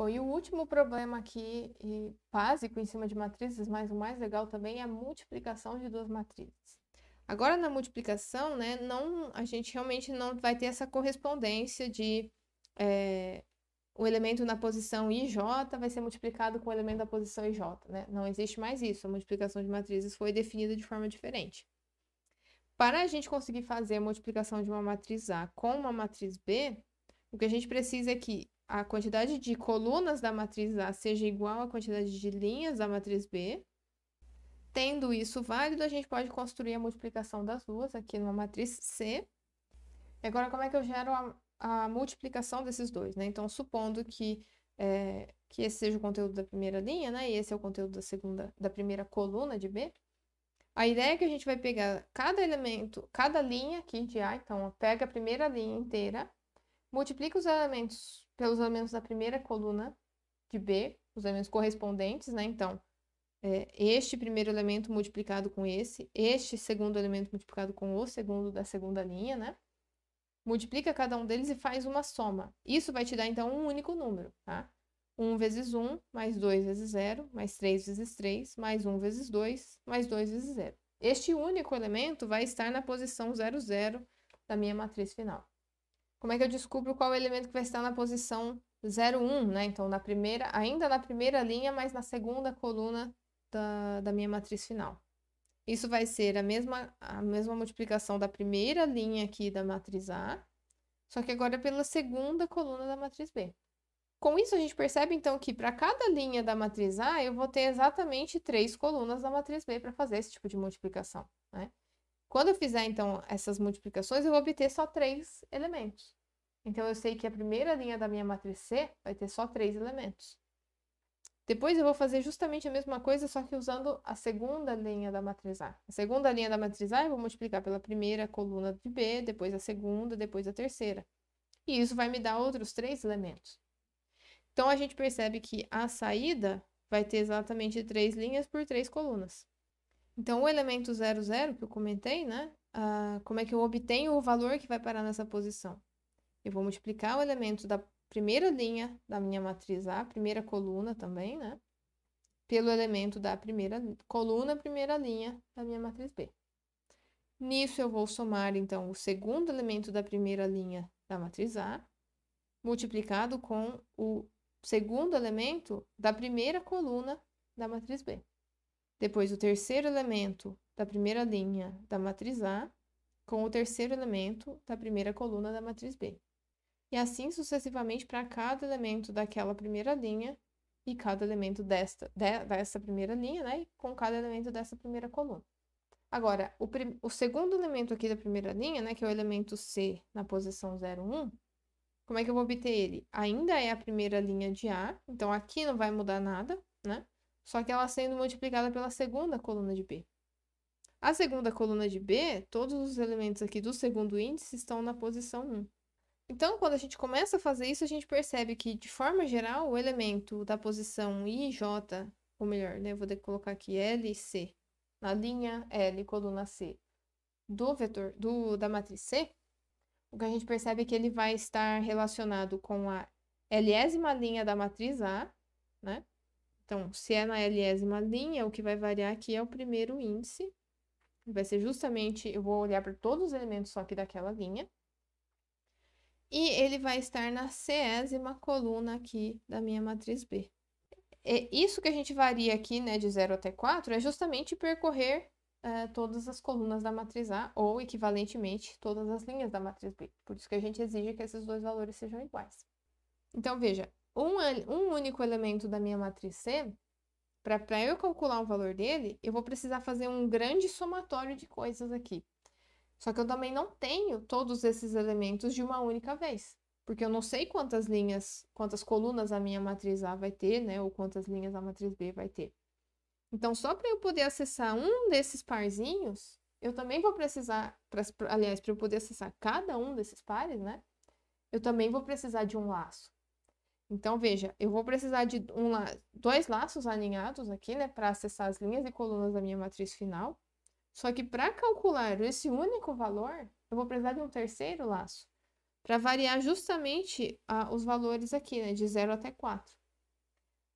Bom, e o último problema aqui, e básico em cima de matrizes, mas o mais legal também é a multiplicação de duas matrizes. Agora, na multiplicação, né, não, a gente realmente não vai ter essa correspondência de é, o elemento na posição IJ vai ser multiplicado com o elemento da posição IJ, né? Não existe mais isso, a multiplicação de matrizes foi definida de forma diferente. Para a gente conseguir fazer a multiplicação de uma matriz A com uma matriz B, o que a gente precisa é que a quantidade de colunas da matriz A seja igual à quantidade de linhas da matriz B. Tendo isso válido, a gente pode construir a multiplicação das duas aqui numa matriz C. E agora, como é que eu gero a, a multiplicação desses dois? Né? Então, supondo que, é, que esse seja o conteúdo da primeira linha, né? e esse é o conteúdo da, segunda, da primeira coluna de B, a ideia é que a gente vai pegar cada elemento, cada linha aqui de A, então pega a primeira linha inteira, multiplica os elementos pelos elementos da primeira coluna de B, os elementos correspondentes, né? Então, é, este primeiro elemento multiplicado com esse, este segundo elemento multiplicado com o segundo da segunda linha, né? Multiplica cada um deles e faz uma soma. Isso vai te dar, então, um único número, tá? 1 vezes 1, mais 2 vezes 0, mais 3 vezes 3, mais 1 vezes 2, mais 2 vezes 0. Este único elemento vai estar na posição 00 da minha matriz final como é que eu descubro qual elemento que vai estar na posição 01, né? Então, na primeira, ainda na primeira linha, mas na segunda coluna da, da minha matriz final. Isso vai ser a mesma, a mesma multiplicação da primeira linha aqui da matriz A, só que agora pela segunda coluna da matriz B. Com isso, a gente percebe, então, que para cada linha da matriz A, eu vou ter exatamente três colunas da matriz B para fazer esse tipo de multiplicação, né? Quando eu fizer, então, essas multiplicações, eu vou obter só três elementos. Então, eu sei que a primeira linha da minha matriz C vai ter só três elementos. Depois, eu vou fazer justamente a mesma coisa, só que usando a segunda linha da matriz A. A segunda linha da matriz A eu vou multiplicar pela primeira coluna de B, depois a segunda, depois a terceira. E isso vai me dar outros três elementos. Então, a gente percebe que a saída vai ter exatamente três linhas por três colunas. Então, o elemento 00 que eu comentei, né? Ah, como é que eu obtenho o valor que vai parar nessa posição? Eu vou multiplicar o elemento da primeira linha da minha matriz A, primeira coluna também, né? Pelo elemento da primeira coluna, primeira linha da minha matriz B. Nisso, eu vou somar, então, o segundo elemento da primeira linha da matriz A, multiplicado com o segundo elemento da primeira coluna da matriz B. Depois, o terceiro elemento da primeira linha da matriz A com o terceiro elemento da primeira coluna da matriz B. E assim sucessivamente para cada elemento daquela primeira linha e cada elemento desta, de, dessa primeira linha, né? E com cada elemento dessa primeira coluna. Agora, o, prim, o segundo elemento aqui da primeira linha, né? Que é o elemento C na posição 01, como é que eu vou obter ele? Ainda é a primeira linha de A, então aqui não vai mudar nada, né? só que ela sendo multiplicada pela segunda coluna de B. A segunda coluna de B, todos os elementos aqui do segundo índice estão na posição 1. Então, quando a gente começa a fazer isso, a gente percebe que, de forma geral, o elemento da posição I, J, ou melhor, né, vou colocar aqui L e C, na linha L, coluna C, do vetor do, da matriz C, o que a gente percebe é que ele vai estar relacionado com a lésima linha da matriz A, né? Então, se é na elésima linha, o que vai variar aqui é o primeiro índice. Vai ser justamente, eu vou olhar para todos os elementos só aqui daquela linha. E ele vai estar na centésima coluna aqui da minha matriz B. É isso que a gente varia aqui, né, de 0 até 4, é justamente percorrer uh, todas as colunas da matriz A, ou, equivalentemente, todas as linhas da matriz B. Por isso que a gente exige que esses dois valores sejam iguais. Então, veja, um, um único elemento da minha matriz C, para eu calcular o valor dele, eu vou precisar fazer um grande somatório de coisas aqui. Só que eu também não tenho todos esses elementos de uma única vez, porque eu não sei quantas linhas, quantas colunas a minha matriz A vai ter, né, ou quantas linhas a matriz B vai ter. Então, só para eu poder acessar um desses parzinhos, eu também vou precisar, pra, aliás, para eu poder acessar cada um desses pares, né, eu também vou precisar de um laço. Então, veja, eu vou precisar de um la... dois laços alinhados aqui, né, para acessar as linhas e colunas da minha matriz final. Só que para calcular esse único valor, eu vou precisar de um terceiro laço, para variar justamente os valores aqui, né, de 0 até 4.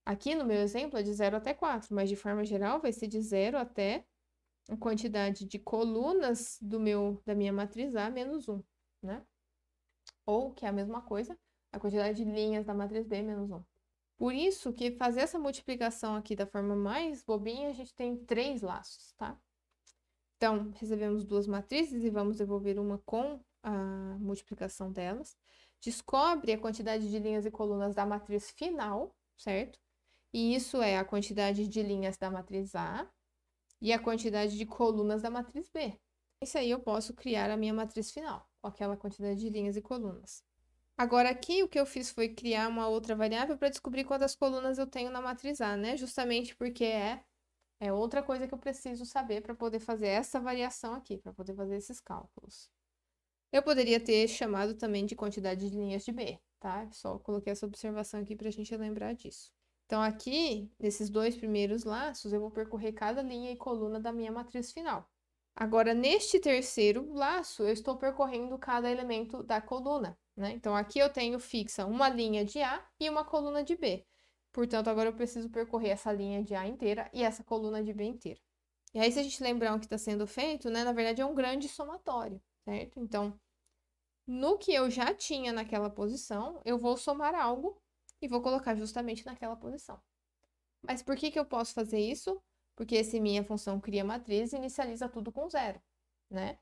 Aqui no meu exemplo é de 0 até 4, mas de forma geral vai ser de 0 até a quantidade de colunas do meu, da minha matriz A menos 1, né? Ou, que é a mesma coisa, a quantidade de linhas da matriz B menos 1. Por isso que fazer essa multiplicação aqui da forma mais bobinha, a gente tem três laços, tá? Então, recebemos duas matrizes e vamos devolver uma com a multiplicação delas. Descobre a quantidade de linhas e colunas da matriz final, certo? E isso é a quantidade de linhas da matriz A e a quantidade de colunas da matriz B. Isso aí eu posso criar a minha matriz final, com aquela quantidade de linhas e colunas. Agora, aqui o que eu fiz foi criar uma outra variável para descobrir quantas colunas eu tenho na matriz A, né? Justamente porque é, é outra coisa que eu preciso saber para poder fazer essa variação aqui, para poder fazer esses cálculos. Eu poderia ter chamado também de quantidade de linhas de B, tá? Só coloquei essa observação aqui para a gente lembrar disso. Então, aqui, nesses dois primeiros laços, eu vou percorrer cada linha e coluna da minha matriz final. Agora, neste terceiro laço, eu estou percorrendo cada elemento da coluna, né? Então, aqui eu tenho fixa uma linha de A e uma coluna de B. Portanto, agora eu preciso percorrer essa linha de A inteira e essa coluna de B inteira. E aí, se a gente lembrar o que está sendo feito, né? Na verdade, é um grande somatório, certo? Então, no que eu já tinha naquela posição, eu vou somar algo e vou colocar justamente naquela posição. Mas por que, que eu posso fazer isso? Porque se minha função cria matriz, inicializa tudo com zero, né?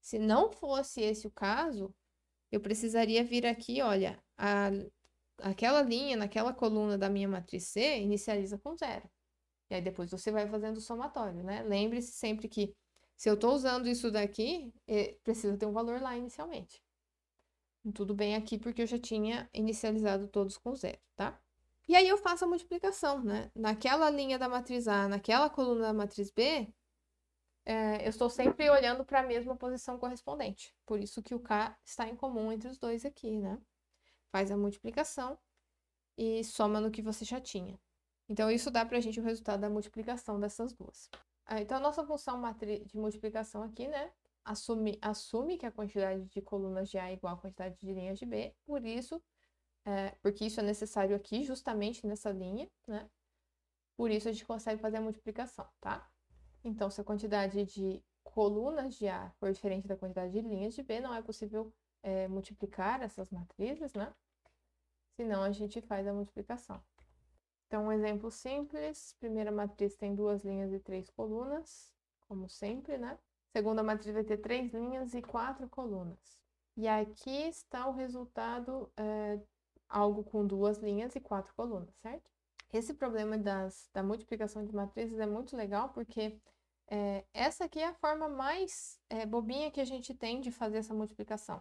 Se não fosse esse o caso, eu precisaria vir aqui, olha, a, aquela linha naquela coluna da minha matriz C inicializa com zero. E aí depois você vai fazendo o somatório, né? Lembre-se sempre que se eu estou usando isso daqui, é, precisa ter um valor lá inicialmente. Tudo bem aqui, porque eu já tinha inicializado todos com zero, tá? E aí eu faço a multiplicação, né? Naquela linha da matriz A, naquela coluna da matriz B, é, eu estou sempre olhando para a mesma posição correspondente. Por isso que o K está em comum entre os dois aqui, né? Faz a multiplicação e soma no que você já tinha. Então, isso dá para a gente o resultado da multiplicação dessas duas. Ah, então, a nossa função de multiplicação aqui, né? Assume, assume que a quantidade de colunas de A é igual à quantidade de linhas de B, por isso é, porque isso é necessário aqui, justamente nessa linha, né? Por isso a gente consegue fazer a multiplicação, tá? Então, se a quantidade de colunas de A for diferente da quantidade de linhas de B, não é possível é, multiplicar essas matrizes, né? Senão a gente faz a multiplicação. Então, um exemplo simples. Primeira matriz tem duas linhas e três colunas, como sempre, né? Segunda matriz vai ter três linhas e quatro colunas. E aqui está o resultado é, algo com duas linhas e quatro colunas, certo? Esse problema das, da multiplicação de matrizes é muito legal porque é, essa aqui é a forma mais é, bobinha que a gente tem de fazer essa multiplicação.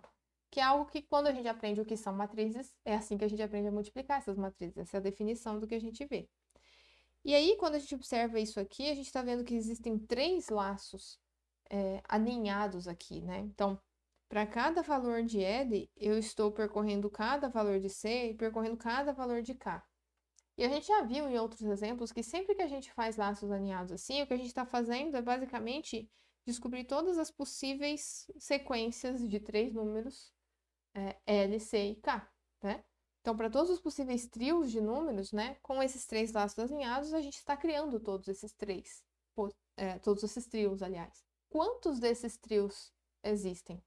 Que é algo que quando a gente aprende o que são matrizes, é assim que a gente aprende a multiplicar essas matrizes. Essa é a definição do que a gente vê. E aí, quando a gente observa isso aqui, a gente está vendo que existem três laços é, aninhados aqui, né? Então, para cada valor de L, eu estou percorrendo cada valor de C e percorrendo cada valor de K. E a gente já viu em outros exemplos que sempre que a gente faz laços alinhados assim, o que a gente está fazendo é basicamente descobrir todas as possíveis sequências de três números é, L, C e K, né? Então, para todos os possíveis trios de números, né, com esses três laços alinhados, a gente está criando todos esses três, é, todos esses trios, aliás. Quantos desses trios existem?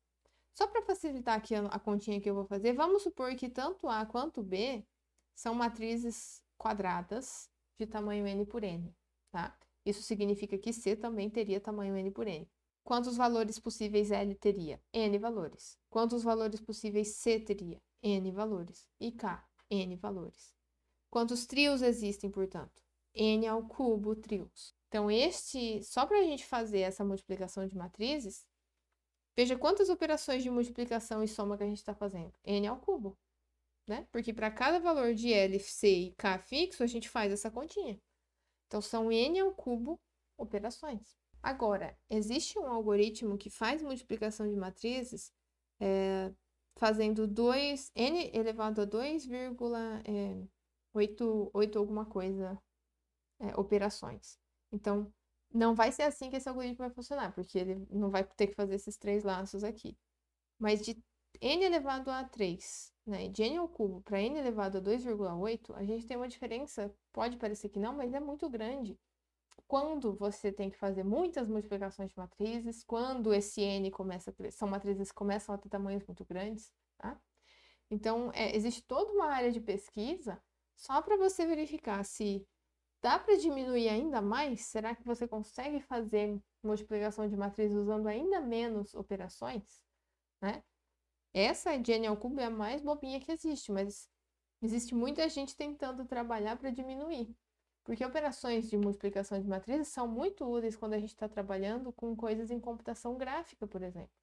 Só para facilitar aqui a continha que eu vou fazer, vamos supor que tanto A quanto B são matrizes quadradas de tamanho n por n, tá? Isso significa que C também teria tamanho n por n. Quantos valores possíveis L teria? N valores. Quantos valores possíveis C teria? N valores. E K, N valores. Quantos trios existem, portanto? N ao cubo trios. Então, este, só para a gente fazer essa multiplicação de matrizes, Veja quantas operações de multiplicação e soma que a gente está fazendo. N ao cubo. Né? Porque para cada valor de L, C e K fixo, a gente faz essa continha. Então, são N ao cubo operações. Agora, existe um algoritmo que faz multiplicação de matrizes é, fazendo 2, N elevado a 2,8 é, eh, alguma coisa é, operações. Então, não vai ser assim que esse algoritmo vai funcionar, porque ele não vai ter que fazer esses três laços aqui. Mas de n elevado a 3, né, de n ao cubo para n elevado a 2,8, a gente tem uma diferença, pode parecer que não, mas é muito grande. Quando você tem que fazer muitas multiplicações de matrizes, quando esse n começa a crescer, são matrizes que começam a ter tamanhos muito grandes, tá? Então, é, existe toda uma área de pesquisa só para você verificar se Dá para diminuir ainda mais? Será que você consegue fazer multiplicação de matriz usando ainda menos operações? Né? Essa de n ao é a mais bobinha que existe, mas existe muita gente tentando trabalhar para diminuir. Porque operações de multiplicação de matrizes são muito úteis quando a gente está trabalhando com coisas em computação gráfica, por exemplo.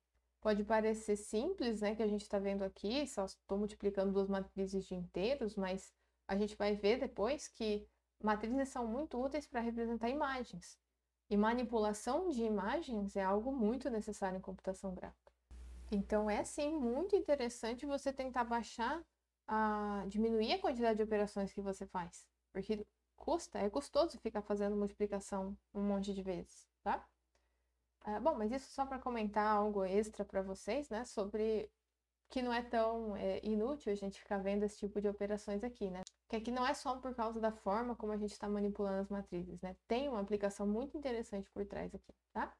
Pode parecer simples, né, que a gente está vendo aqui, só estou multiplicando duas matrizes de inteiros, mas a gente vai ver depois que Matrizes são muito úteis para representar imagens, e manipulação de imagens é algo muito necessário em computação gráfica. Então é sim muito interessante você tentar baixar, a, diminuir a quantidade de operações que você faz, porque custa, é custoso ficar fazendo multiplicação um monte de vezes, tá? Ah, bom, mas isso só para comentar algo extra para vocês, né, sobre que não é tão é, inútil a gente ficar vendo esse tipo de operações aqui, né? que aqui não é só por causa da forma como a gente está manipulando as matrizes, né? Tem uma aplicação muito interessante por trás aqui, tá?